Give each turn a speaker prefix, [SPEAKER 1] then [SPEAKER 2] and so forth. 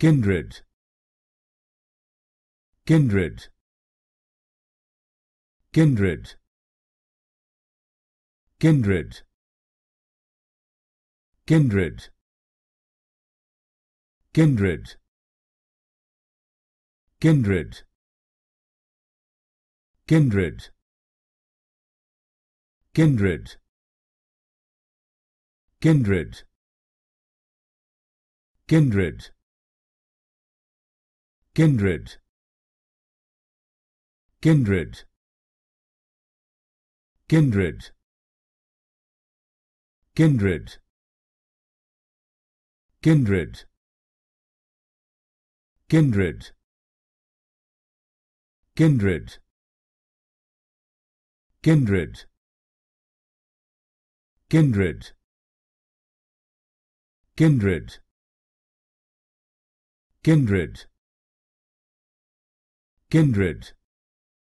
[SPEAKER 1] kindred kindred kindred kindred kindred kindred kindred kindred kindred kindred kindred kindred kindred kindred kindred kindred kindred kindred kindred kindred kindred kindred kindred